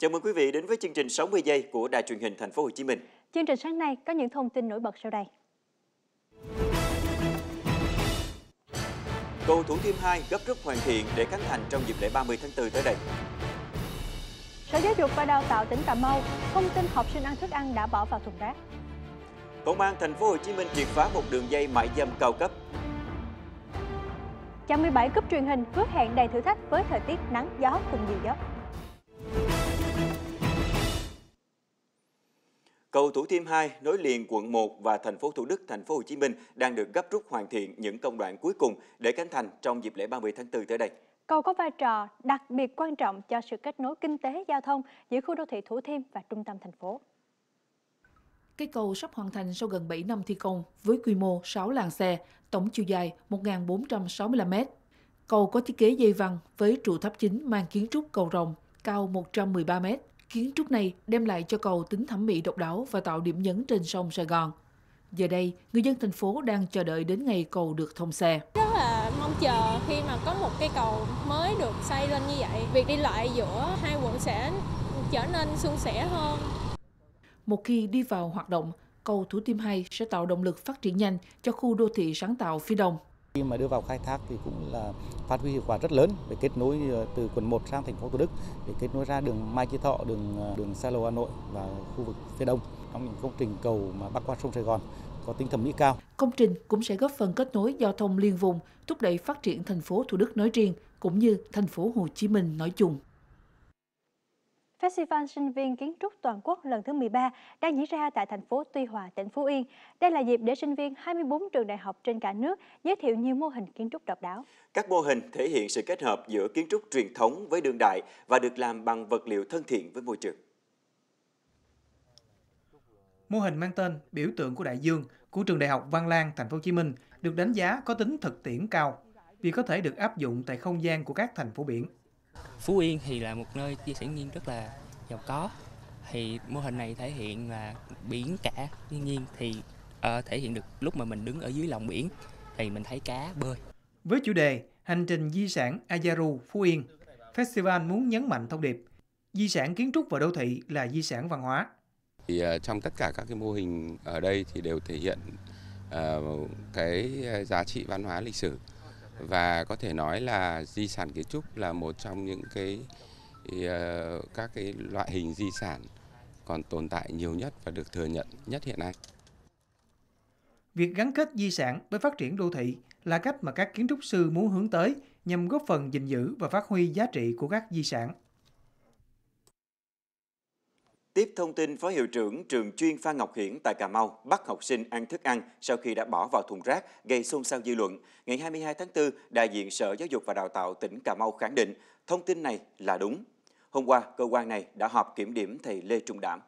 Chào mừng quý vị đến với chương trình 60 giây của Đài truyền hình Thành phố Hồ Chí Minh. Chương trình sáng nay có những thông tin nổi bật sau đây. Cầu Thủ Thiêm 2 gấp rút hoàn thiện để khánh thành trong dịp lễ 30 tháng 4 tới đây. Sở Giáo dục và Đào tạo tỉnh Cà Mau thông tin học sinh ăn thức ăn đã bỏ vào thùng rác. Công an Thành phố Hồ Chí Minh triệt phá một đường dây mại dâm cao cấp. Chạm 17 cúp truyền hình hứa hẹn đầy thử thách với thời tiết nắng gió cùng nhiều gió. Cầu Thủ Thiêm 2 nối liền quận 1 và thành phố Thủ Đức, thành phố Hồ Chí Minh đang được gấp rút hoàn thiện những công đoạn cuối cùng để khánh thành trong dịp lễ 30 tháng 4 tới đây. Cầu có vai trò đặc biệt quan trọng cho sự kết nối kinh tế giao thông giữa khu đô thị Thủ Thiêm và trung tâm thành phố. Cây cầu sắp hoàn thành sau gần 7 năm thi công với quy mô 6 làn xe, tổng chiều dài 1.465 m. Cầu có thiết kế dây văng với trụ tháp chính mang kiến trúc cầu rồng cao 113 m Kiến trúc này đem lại cho cầu tính thẩm mỹ độc đáo và tạo điểm nhấn trên sông Sài Gòn. Giờ đây, người dân thành phố đang chờ đợi đến ngày cầu được thông xe. Rất là mong chờ khi mà có một cây cầu mới được xây lên như vậy. Việc đi lại giữa hai quận sẽ trở nên suôn sẻ hơn. Một khi đi vào hoạt động, cầu Thủ Thiêm 2 sẽ tạo động lực phát triển nhanh cho khu đô thị sáng tạo phía Đông. Khi mà đưa vào khai thác thì cũng là phát huy hiệu quả rất lớn để kết nối ờ, từ quận 1 sang thành phố Thủ Đức để kết nối ra đường Mai Chí Thọ, đường ờ, đường Sa lộ Hà Nội và khu vực phía Đông trong những công trình cầu mà bắc qua sông Sài Gòn có tính thẩm mỹ cao. Công trình cũng sẽ góp phần kết nối giao thông liên vùng, thúc đẩy phát triển thành phố Thủ Đức nói riêng cũng như thành phố Hồ Chí Minh nói chung. Festival Sinh viên Kiến trúc Toàn quốc lần thứ 13 đang diễn ra tại thành phố Tuy Hòa, tỉnh Phú Yên. Đây là dịp để sinh viên 24 trường đại học trên cả nước giới thiệu nhiều mô hình kiến trúc độc đáo. Các mô hình thể hiện sự kết hợp giữa kiến trúc truyền thống với đương đại và được làm bằng vật liệu thân thiện với môi trường. Mô hình mang tên Biểu tượng của đại dương của trường Đại học Văn Lang, Thành phố Hồ Chí Minh được đánh giá có tính thực tiễn cao vì có thể được áp dụng tại không gian của các thành phố biển. Phú Yên thì là một nơi chia sẻ nhiên rất là giàu có thì mô hình này thể hiện là biển cả thiên nhiên thì uh, thể hiện được lúc mà mình đứng ở dưới lòng biển thì mình thấy cá bơi. Với chủ đề Hành trình di sản Ayaru Phú Yên, festival muốn nhấn mạnh thông điệp di sản kiến trúc và đô thị là di sản văn hóa. Thì uh, trong tất cả các cái mô hình ở đây thì đều thể hiện uh, cái giá trị văn hóa lịch sử và có thể nói là di sản kiến trúc là một trong những cái ờ, các cái loại hình di sản còn tồn tại nhiều nhất và được thừa nhận nhất hiện nay. Việc gắn kết di sản với phát triển đô thị là cách mà các kiến trúc sư muốn hướng tới nhằm góp phần gìn giữ và phát huy giá trị của các di sản. Tiếp thông tin Phó Hiệu trưởng trường chuyên Phan Ngọc Hiển tại Cà Mau bắt học sinh ăn thức ăn sau khi đã bỏ vào thùng rác gây xôn xao dư luận. Ngày 22 tháng 4, đại diện Sở Giáo dục và Đào tạo tỉnh Cà Mau khẳng định thông tin này là đúng. Hôm qua, cơ quan này đã họp kiểm điểm thầy Lê Trung Đảm.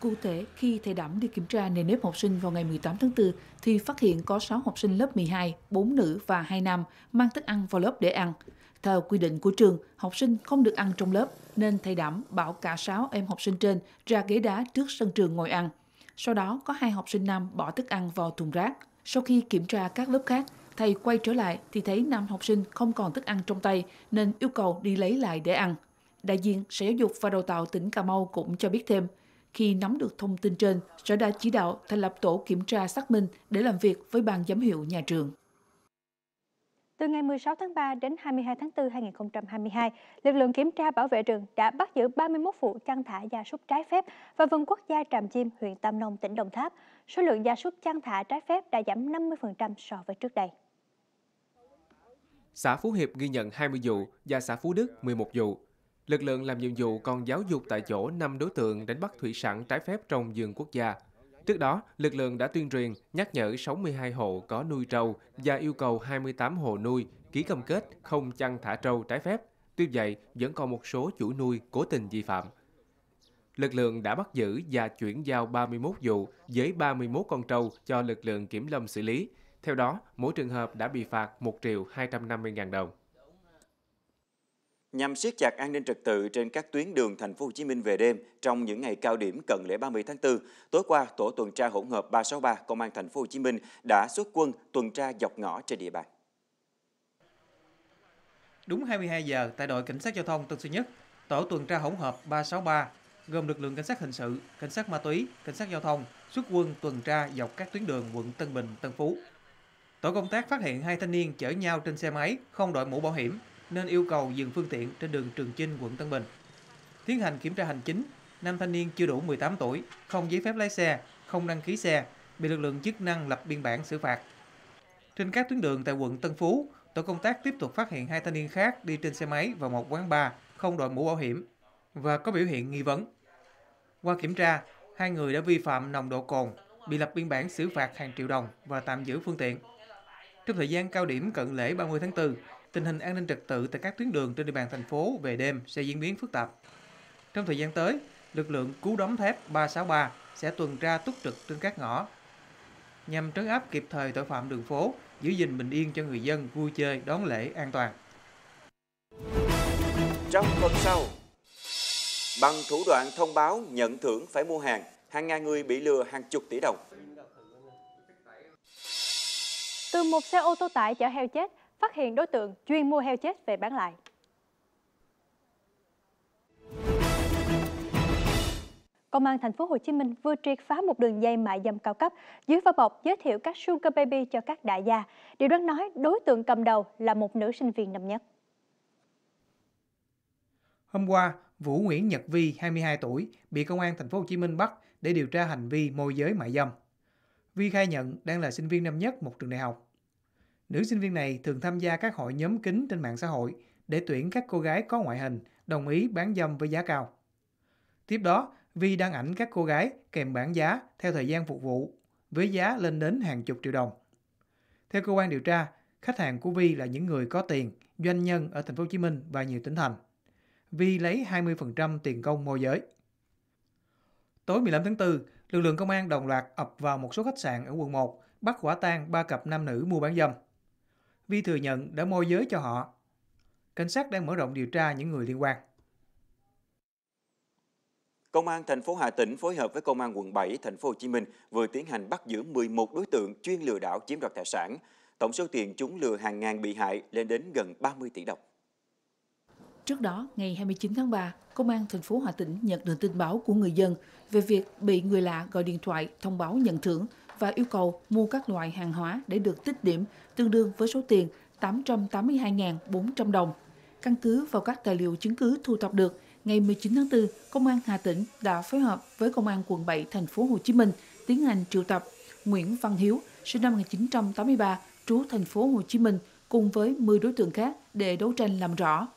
Cụ thể, khi thầy Đảm đi kiểm tra nền nếp học sinh vào ngày 18 tháng 4, thì phát hiện có 6 học sinh lớp 12, 4 nữ và 2 nam mang thức ăn vào lớp để ăn. Theo quy định của trường, học sinh không được ăn trong lớp nên thầy đảm bảo cả sáu em học sinh trên ra ghế đá trước sân trường ngồi ăn. Sau đó có hai học sinh nam bỏ thức ăn vào thùng rác. Sau khi kiểm tra các lớp khác, thầy quay trở lại thì thấy nam học sinh không còn thức ăn trong tay nên yêu cầu đi lấy lại để ăn. Đại diện Sở Giáo dục và Đào tạo tỉnh Cà Mau cũng cho biết thêm, khi nắm được thông tin trên, Sở đã chỉ đạo thành lập tổ kiểm tra xác minh để làm việc với ban giám hiệu nhà trường. Từ ngày 16 tháng 3 đến 22 tháng 4 2022, lực lượng kiểm tra bảo vệ rừng đã bắt giữ 31 vụ chăn thả gia súc trái phép và vườn quốc gia Tràm Chim, huyện Tam Nông, tỉnh Đồng Tháp. Số lượng gia súc chăn thả trái phép đã giảm 50% so với trước đây. Xã Phú Hiệp ghi nhận 20 vụ và xã Phú Đức 11 vụ. Lực lượng làm nhiệm vụ còn giáo dục tại chỗ 5 đối tượng đánh bắt thủy sản trái phép trong vườn quốc gia. Trước đó, lực lượng đã tuyên truyền nhắc nhở 62 hộ có nuôi trâu và yêu cầu 28 hộ nuôi ký cam kết không chăn thả trâu trái phép. Tuy vậy, vẫn còn một số chủ nuôi cố tình vi phạm. Lực lượng đã bắt giữ và chuyển giao 31 vụ với 31 con trâu cho lực lượng kiểm lâm xử lý. Theo đó, mỗi trường hợp đã bị phạt 1 triệu 250 ngàn đồng. Nhằm siết chặt an ninh trật tự trên các tuyến đường thành phố Hồ Chí Minh về đêm trong những ngày cao điểm cận lễ 30 tháng 4, tối qua tổ tuần tra hỗn hợp 363 Công an thành phố Hồ Chí Minh đã xuất quân tuần tra dọc ngõ trên địa bàn. Đúng 22 giờ tại đội cảnh sát giao thông Tân Sơn Nhất, tổ tuần tra hỗn hợp 363 gồm lực lượng cảnh sát hình sự, cảnh sát ma túy, cảnh sát giao thông xuất quân tuần tra dọc các tuyến đường quận Tân Bình, Tân Phú. Tổ công tác phát hiện hai thanh niên chở nhau trên xe máy không đội mũ bảo hiểm nên yêu cầu dừng phương tiện trên đường Trường Chinh, quận Tân Bình. Tiến hành kiểm tra hành chính, nam thanh niên chưa đủ 18 tuổi, không giấy phép lái xe, không đăng ký xe, bị lực lượng chức năng lập biên bản xử phạt. Trên các tuyến đường tại quận Tân Phú, tổ công tác tiếp tục phát hiện hai thanh niên khác đi trên xe máy vào một quán bar không đội mũ bảo hiểm và có biểu hiện nghi vấn. Qua kiểm tra, hai người đã vi phạm nồng độ cồn, bị lập biên bản xử phạt hàng triệu đồng và tạm giữ phương tiện. Trong thời gian cao điểm cận lễ 30 tháng 4, tình hình an ninh trật tự tại các tuyến đường trên địa bàn thành phố về đêm sẽ diễn biến phức tạp. Trong thời gian tới, lực lượng cứu đóng thép 363 sẽ tuần tra túc trực trên các ngõ nhằm trấn áp kịp thời tội phạm đường phố, giữ gìn bình yên cho người dân vui chơi đón lễ an toàn. Trong tuần sau, bằng thủ đoạn thông báo nhận thưởng phải mua hàng, hàng ngàn người bị lừa hàng chục tỷ đồng. Từ một xe ô tô tải chở heo chết, phát hiện đối tượng chuyên mua heo chết về bán lại. Công an thành phố Hồ Chí Minh vừa triệt phá một đường dây mại dâm cao cấp dưới vỏ bọc giới thiệu các sugar baby cho các đại gia. Điều đáng nói, đối tượng cầm đầu là một nữ sinh viên năm nhất. Hôm qua, Vũ Nguyễn Nhật Vi, 22 tuổi, bị công an thành phố Hồ Chí Minh bắt để điều tra hành vi môi giới mại dâm. Vi khai nhận đang là sinh viên năm nhất một trường đại học. Nữ sinh viên này thường tham gia các hội nhóm kín trên mạng xã hội để tuyển các cô gái có ngoại hình, đồng ý bán dâm với giá cao. Tiếp đó, Vi đăng ảnh các cô gái kèm bản giá theo thời gian phục vụ, với giá lên đến hàng chục triệu đồng. Theo cơ quan điều tra, khách hàng của Vi là những người có tiền, doanh nhân ở thành phố Hồ Chí Minh và nhiều tỉnh thành. Vi lấy 20% tiền công môi giới. Tối 15 tháng 4, lực lượng công an đồng loạt ập vào một số khách sạn ở quận 1, bắt quả tang ba cặp nam nữ mua bán dâm. Vi thừa nhận đã môi giới cho họ. Cảnh sát đang mở rộng điều tra những người liên quan. Công an thành phố Hà Tĩnh phối hợp với công an quận 7 thành phố Hồ Chí Minh vừa tiến hành bắt giữ 11 đối tượng chuyên lừa đảo chiếm đoạt tài sản. Tổng số tiền chúng lừa hàng ngàn bị hại lên đến gần 30 tỷ đồng. Trước đó, ngày 29 tháng 3, Công an thành phố Hà Tĩnh nhận được tin báo của người dân về việc bị người lạ gọi điện thoại thông báo nhận thưởng và yêu cầu mua các loại hàng hóa để được tích điểm tương đương với số tiền 882.400 đồng. Căn cứ vào các tài liệu chứng cứ thu thập được, ngày 19 tháng 4, Công an Hà Tĩnh đã phối hợp với Công an quận 7 thành phố Hồ Chí Minh tiến hành triệu tập Nguyễn Văn Hiếu, sinh năm 1983, trú thành phố Hồ Chí Minh cùng với 10 đối tượng khác để đấu tranh làm rõ.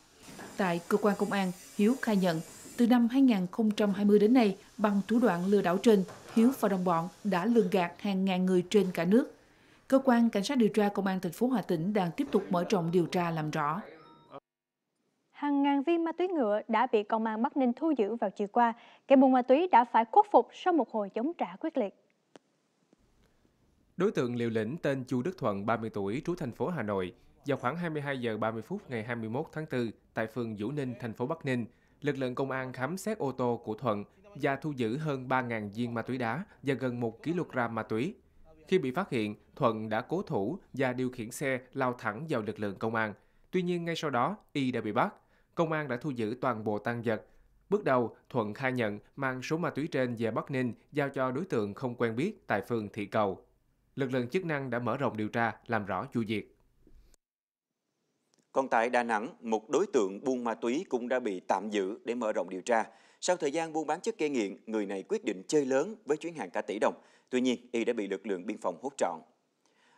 Tại cơ quan công an, Hiếu khai nhận từ năm 2020 đến nay bằng thủ đoạn lừa đảo trên, Hiếu và đồng bọn đã lường gạt hàng ngàn người trên cả nước. Cơ quan Cảnh sát điều tra Công an thành phố Hà Tĩnh đang tiếp tục mở rộng điều tra làm rõ. Hàng ngàn viên ma túy ngựa đã bị Công an Bắc Ninh thu giữ vào chiều qua. Kẻ buôn ma túy đã phải khuất phục sau một hồi chống trả quyết liệt. Đối tượng liều lĩnh tên Chu Đức Thuận, 30 tuổi, trú thành phố Hà Nội, vào khoảng 22 giờ 30 phút ngày 21 tháng 4 tại phường Vũ Ninh, thành phố Bắc Ninh, lực lượng công an khám xét ô tô của Thuận và thu giữ hơn 3.000 viên ma túy đá và gần 1 kg ma túy. Khi bị phát hiện, Thuận đã cố thủ và điều khiển xe lao thẳng vào lực lượng công an. Tuy nhiên ngay sau đó, Y đã bị bắt. Công an đã thu giữ toàn bộ tăng vật. Bước đầu, Thuận khai nhận mang số ma túy trên về Bắc Ninh giao cho đối tượng không quen biết tại phường Thị Cầu. Lực lượng chức năng đã mở rộng điều tra, làm rõ vụ việc. Còn tại Đà Nẵng, một đối tượng buôn ma túy cũng đã bị tạm giữ để mở rộng điều tra. Sau thời gian buôn bán chất gây nghiện, người này quyết định chơi lớn với chuyến hàng cả tỷ đồng. Tuy nhiên, y đã bị lực lượng biên phòng hốt trọn.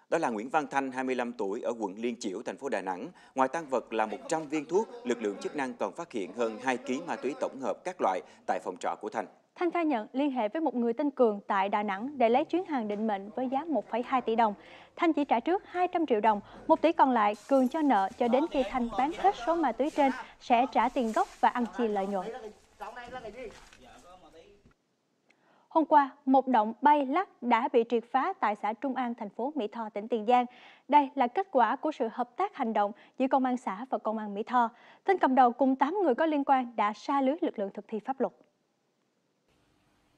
Đó là Nguyễn Văn Thanh, 25 tuổi, ở quận Liên Chiểu, thành phố Đà Nẵng. Ngoài tăng vật là 100 viên thuốc, lực lượng chức năng còn phát hiện hơn 2 kg ma túy tổng hợp các loại tại phòng trọ của Thanh. Thanh khai nhận liên hệ với một người tên Cường tại Đà Nẵng để lấy chuyến hàng định mệnh với giá 1,2 tỷ đồng. Thanh chỉ trả trước 200 triệu đồng, 1 tỷ còn lại Cường cho nợ cho đến khi Thanh bán hết số ma túy trên sẽ trả tiền gốc và ăn chia lợi nhuận. Hôm qua, một động bay lắc đã bị triệt phá tại xã Trung An, thành phố Mỹ Tho, tỉnh Tiền Giang. Đây là kết quả của sự hợp tác hành động giữa Công an xã và Công an Mỹ Tho. Tên cầm đầu cùng 8 người có liên quan đã xa lưới lực lượng thực thi pháp luật.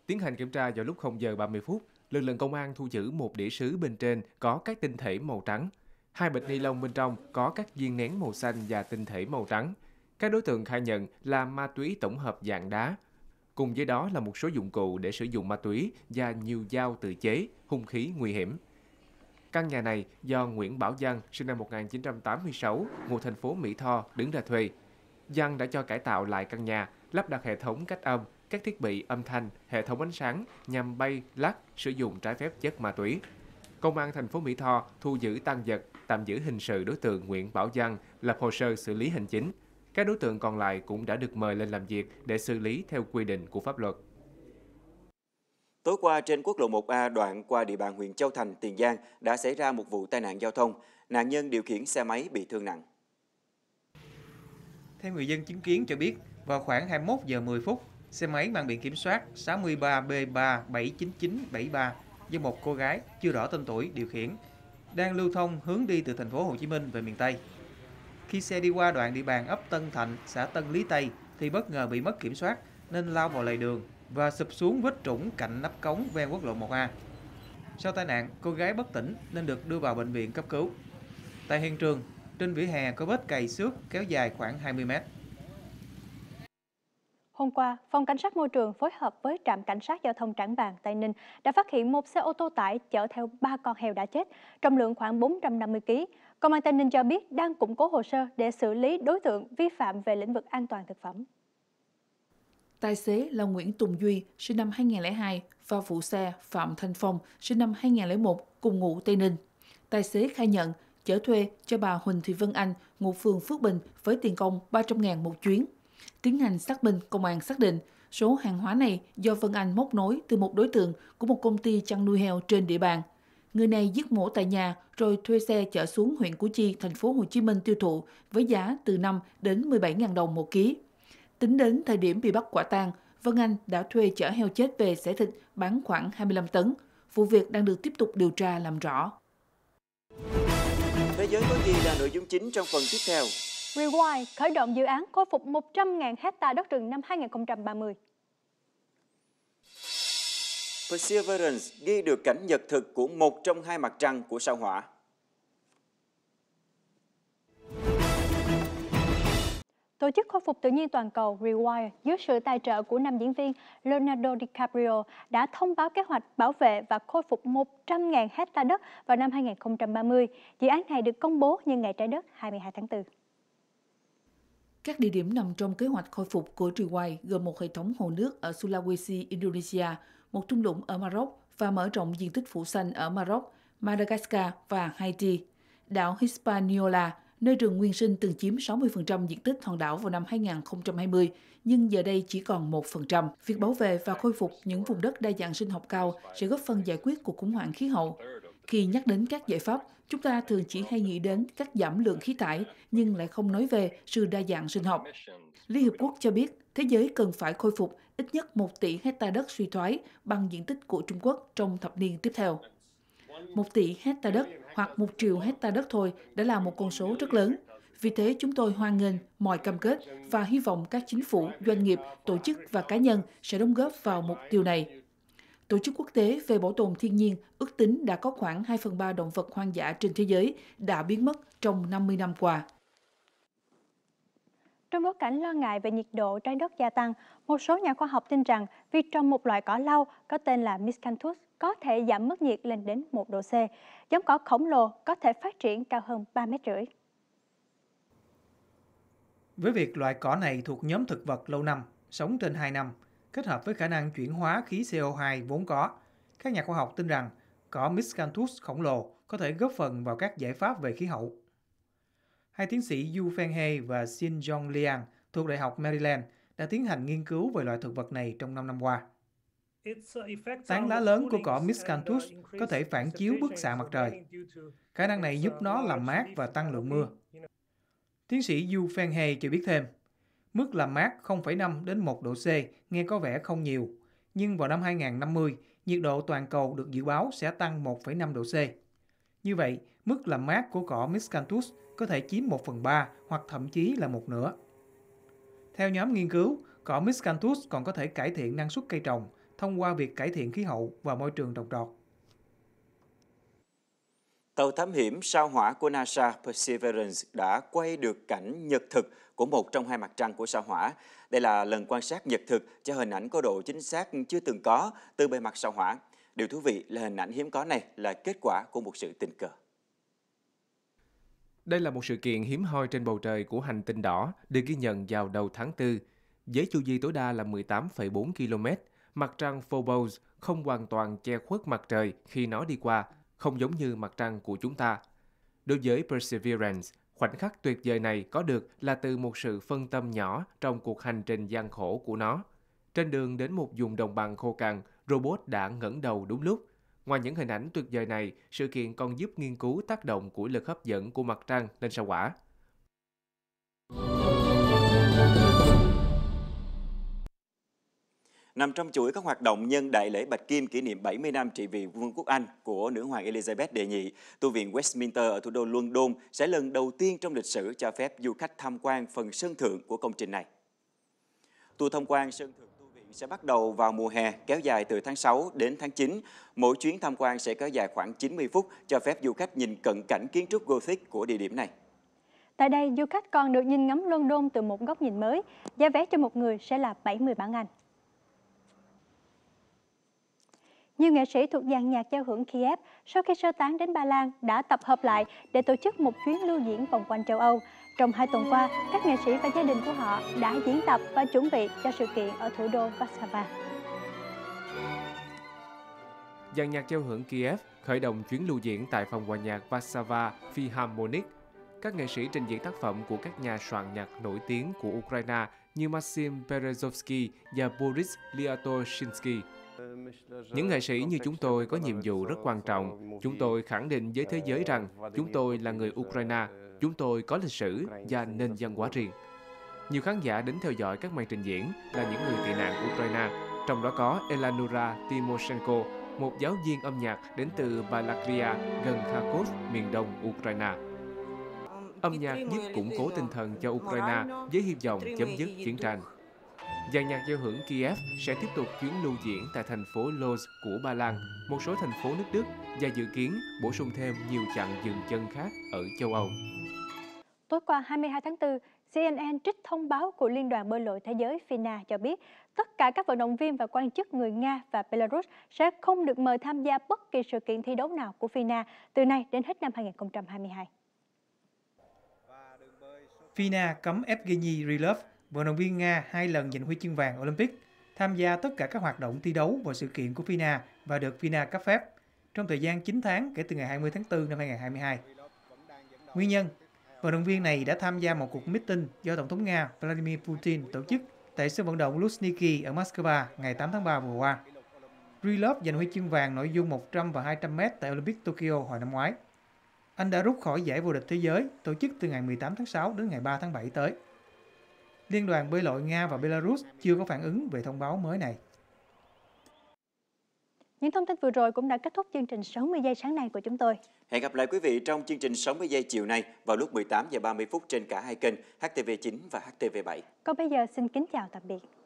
Tiến hành kiểm tra vào lúc 0 giờ 30 phút, lực lượng công an thu giữ một đĩa sứ bên trên có các tinh thể màu trắng. Hai bịch ni lông bên trong có các viên nén màu xanh và tinh thể màu trắng. Các đối tượng khai nhận là ma túy tổng hợp dạng đá, cùng với đó là một số dụng cụ để sử dụng ma túy và nhiều dao tự chế, hung khí nguy hiểm. Căn nhà này do Nguyễn Bảo Giang, sinh năm 1986, ngụ thành phố Mỹ Tho, đứng ra thuê. Giang đã cho cải tạo lại căn nhà, lắp đặt hệ thống cách âm, các thiết bị âm thanh, hệ thống ánh sáng nhằm bay, lắc, sử dụng trái phép chất ma túy. Công an thành phố Mỹ Tho thu giữ tăng vật, tạm giữ hình sự đối tượng Nguyễn Bảo Giang, lập hồ sơ xử lý hành chính. Các đối tượng còn lại cũng đã được mời lên làm việc để xử lý theo quy định của pháp luật. Tối qua trên quốc lộ 1A đoạn qua địa bàn huyện Châu Thành, Tiền Giang đã xảy ra một vụ tai nạn giao thông. Nạn nhân điều khiển xe máy bị thương nặng. Theo người dân chứng kiến cho biết, vào khoảng 21 giờ 10 phút, xe máy mang biển kiểm soát 63B379973 do một cô gái chưa rõ tên tuổi điều khiển đang lưu thông hướng đi từ thành phố Hồ Chí Minh về miền Tây. Khi xe đi qua đoạn địa bàn ấp Tân Thạnh, xã Tân Lý Tây thì bất ngờ bị mất kiểm soát nên lao vào lề đường và sụp xuống vết trũng cạnh nắp cống ven quốc lộ 1A. Sau tai nạn, cô gái bất tỉnh nên được đưa vào bệnh viện cấp cứu. Tại hiện trường, trên vỉa hè có vết cày xước kéo dài khoảng 20 mét. Hôm qua, Phòng Cảnh sát Môi trường phối hợp với Trạm Cảnh sát Giao thông Trảng Bàng, Tây Ninh đã phát hiện một xe ô tô tải chở theo ba con heo đã chết, trọng lượng khoảng 450 kg. Công an Tây Ninh cho biết đang củng cố hồ sơ để xử lý đối tượng vi phạm về lĩnh vực an toàn thực phẩm. Tài xế là Nguyễn Tùng Duy, sinh năm 2002, và phụ xe Phạm Thanh Phong, sinh năm 2001, cùng ngụ Tây Ninh. Tài xế khai nhận chở thuê cho bà Huỳnh Thị Vân Anh, ngụ phường Phước Bình với tiền công 300.000 một chuyến. Tiến hành xác minh, công an xác định số hàng hóa này do Vân Anh móc nối từ một đối tượng của một công ty chăn nuôi heo trên địa bàn – Người này giết mổ tại nhà rồi thuê xe chở xuống huyện Củ Chi, thành phố Hồ Chí Minh tiêu thụ với giá từ 5 đến 17.000 đồng một ký. Tính đến thời điểm bị bắt quả tang, Vân Anh đã thuê chở heo chết về xẻ thịt bán khoảng 25 tấn. Vụ việc đang được tiếp tục điều tra làm rõ. Thế giới có gì là nội dung chính trong phần tiếp theo? Rewind khởi động dự án khôi phục 100.000 hecta đất rừng năm 2030. Perseverance ghi được cảnh nhật thực của một trong hai mặt trăng của sao hỏa. Tổ chức Khôi phục Tự nhiên Toàn cầu Rewire dưới sự tài trợ của nam diễn viên Leonardo DiCaprio đã thông báo kế hoạch bảo vệ và khôi phục 100.000 hecta đất vào năm 2030. Dự án này được công bố nhân ngày trái đất 22 tháng 4. Các địa điểm nằm trong kế hoạch khôi phục của Triwai gồm một hệ thống hồ nước ở Sulawesi, Indonesia, một trung lũng ở Maroc và mở rộng diện tích phủ xanh ở Maroc, Madagascar và Haiti. Đảo Hispaniola, nơi rừng nguyên sinh từng chiếm 60% diện tích hòn đảo vào năm 2020, nhưng giờ đây chỉ còn 1%. Việc bảo vệ và khôi phục những vùng đất đa dạng sinh học cao sẽ góp phần giải quyết cuộc khủng hoảng khí hậu. Khi nhắc đến các giải pháp, chúng ta thường chỉ hay nghĩ đến cách giảm lượng khí thải nhưng lại không nói về sự đa dạng sinh học. Liên Hiệp Quốc cho biết thế giới cần phải khôi phục ít nhất 1 tỷ hecta đất suy thoái bằng diện tích của Trung Quốc trong thập niên tiếp theo. 1 tỷ hecta đất hoặc 1 triệu hecta đất thôi đã là một con số rất lớn. Vì thế chúng tôi hoan nghênh mọi cam kết và hy vọng các chính phủ, doanh nghiệp, tổ chức và cá nhân sẽ đóng góp vào mục tiêu này. Tổ chức quốc tế về bảo tồn thiên nhiên ước tính đã có khoảng 2 phần 3 động vật hoang dã trên thế giới đã biến mất trong 50 năm qua. Trong bối cảnh lo ngại về nhiệt độ trái đất gia tăng, một số nhà khoa học tin rằng vi trồng một loại cỏ lau có tên là Miscanthus có thể giảm mức nhiệt lên đến 1 độ C. Giống cỏ khổng lồ có thể phát triển cao hơn 3 mét rưỡi. Với việc loại cỏ này thuộc nhóm thực vật lâu năm, sống trên 2 năm – kết hợp với khả năng chuyển hóa khí CO2 vốn có. Các nhà khoa học tin rằng cỏ Miscanthus khổng lồ có thể góp phần vào các giải pháp về khí hậu. Hai tiến sĩ Yu Feng He và Xin Jong Liang thuộc Đại học Maryland đã tiến hành nghiên cứu về loại thực vật này trong 5 năm qua. Tán lá lớn của cỏ Miscanthus có thể phản chiếu bức xạ mặt trời. Khả năng này giúp nó làm mát và tăng lượng mưa. Tiến sĩ Yu Feng He cho biết thêm, Mức làm mát 0,5 đến 1 độ C nghe có vẻ không nhiều, nhưng vào năm 2050, nhiệt độ toàn cầu được dự báo sẽ tăng 1,5 độ C. Như vậy, mức làm mát của cỏ Miscanthus có thể chiếm 1 phần 3 hoặc thậm chí là một nửa. Theo nhóm nghiên cứu, cỏ Miscanthus còn có thể cải thiện năng suất cây trồng thông qua việc cải thiện khí hậu và môi trường trồng trọt. Tàu thám hiểm sao hỏa của NASA Perseverance đã quay được cảnh nhật thực của một trong hai mặt trăng của sao hỏa. Đây là lần quan sát nhật thực cho hình ảnh có độ chính xác chưa từng có từ bề mặt sao hỏa. Điều thú vị là hình ảnh hiếm có này là kết quả của một sự tình cờ. Đây là một sự kiện hiếm hoi trên bầu trời của hành tinh đỏ được ghi nhận vào đầu tháng 4. Với chu vi tối đa là 18,4 km, mặt trăng Phobos không hoàn toàn che khuất mặt trời khi nó đi qua – không giống như mặt trăng của chúng ta. Đối với Perseverance, khoảnh khắc tuyệt vời này có được là từ một sự phân tâm nhỏ trong cuộc hành trình gian khổ của nó. Trên đường đến một vùng đồng bằng khô cằn, robot đã ngẩng đầu đúng lúc. Ngoài những hình ảnh tuyệt vời này, sự kiện còn giúp nghiên cứu tác động của lực hấp dẫn của mặt trăng lên sao quả. nằm trong chuỗi các hoạt động nhân đại lễ Bạch Kim kỷ niệm 70 năm trị vì Vương quốc Anh của nữ hoàng Elizabeth đệ nhị, tu viện Westminster ở thủ đô London sẽ lần đầu tiên trong lịch sử cho phép du khách tham quan phần sân thượng của công trình này. Tour tham quan sân thượng tu viện sẽ bắt đầu vào mùa hè, kéo dài từ tháng 6 đến tháng 9. Mỗi chuyến tham quan sẽ kéo dài khoảng 90 phút, cho phép du khách nhìn cận cảnh kiến trúc Gothic của địa điểm này. Tại đây, du khách còn được nhìn ngắm London từ một góc nhìn mới. Giá vé cho một người sẽ là 70 bảng Anh. Nhiều nghệ sĩ thuộc dàn nhạc giao hưởng Kiev sau khi sơ tán đến Ba Lan đã tập hợp lại để tổ chức một chuyến lưu diễn vòng quanh châu Âu. Trong hai tuần qua, các nghệ sĩ và gia đình của họ đã diễn tập và chuẩn bị cho sự kiện ở thủ đô Warsaw. Dàn nhạc giao hưởng Kiev khởi động chuyến lưu diễn tại phòng hòa nhạc Warsaw Philharmonic. Các nghệ sĩ trình diễn tác phẩm của các nhà soạn nhạc nổi tiếng của Ukraine như Maxim Berezovsky và Boris Liatoshinsky. Những nghệ sĩ như chúng tôi có nhiệm vụ rất quan trọng. Chúng tôi khẳng định với thế giới rằng chúng tôi là người Ukraine, chúng tôi có lịch sử và nền văn hóa riêng. Nhiều khán giả đến theo dõi các màn trình diễn là những người tị nạn Ukraine, trong đó có Elanura Timoshenko, một giáo viên âm nhạc đến từ Balaklia, gần Kharkov, miền đông Ukraine. Âm nhạc giúp củng cố tinh thần cho Ukraine với hy vọng chấm dứt chiến tranh. Dàn nhạc giao hưởng Kiev sẽ tiếp tục chuyến lưu diễn tại thành phố Lodz của Ba Lan, một số thành phố nước Đức và dự kiến bổ sung thêm nhiều chặng dừng chân khác ở châu Âu. Tối qua 22 tháng 4, CNN trích thông báo của Liên đoàn bơi lội thế giới FINA cho biết tất cả các vận động viên và quan chức người Nga và Belarus sẽ không được mời tham gia bất kỳ sự kiện thi đấu nào của FINA từ nay đến hết năm 2022. FINA cấm Evgeny Rilov vận động viên Nga hai lần giành huy chương vàng Olympic, tham gia tất cả các hoạt động thi đấu và sự kiện của FINA và được FINA cấp phép trong thời gian 9 tháng kể từ ngày 20 tháng 4 năm 2022. Nguyên nhân, vận động viên này đã tham gia một cuộc meeting do Tổng thống Nga Vladimir Putin tổ chức tại sân vận động Luzhniki ở Moscow ngày 8 tháng 3 vừa qua. Rilov giành huy chương vàng nội dung 100 và 200 m tại Olympic Tokyo hồi năm ngoái. Anh đã rút khỏi giải vô địch thế giới tổ chức từ ngày 18 tháng 6 đến ngày 3 tháng 7 tới. Liên đoàn bơi lội Nga và Belarus chưa có phản ứng về thông báo mới này. Những thông tin vừa rồi cũng đã kết thúc chương trình 60 giây sáng nay của chúng tôi. Hẹn gặp lại quý vị trong chương trình 60 giây chiều nay vào lúc 18 giờ 30 phút trên cả hai kênh HTV9 và HTV7. Còn bây giờ xin kính chào tạm biệt.